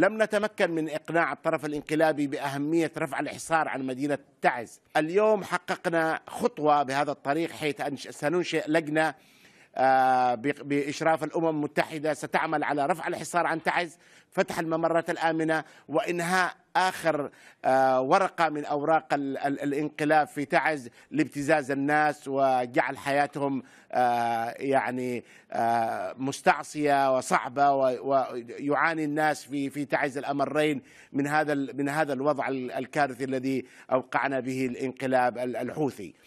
لم نتمكن من إقناع الطرف الانقلابي بأهمية رفع الحصار عن مدينة تعز اليوم حققنا خطوة بهذا الطريق حيث أن سننشئ لجنة آه، بإشراف الأمم المتحدة ستعمل على رفع الحصار عن تعز فتح الممرات الآمنة وإنهاء آخر آه، ورقة من أوراق الانقلاب في تعز لابتزاز الناس وجعل حياتهم آه، يعني مستعصية وصعبة ويعاني الناس في في تعز الأمرين من هذا من هذا الوضع الكارثي الذي أوقعنا به الانقلاب الحوثي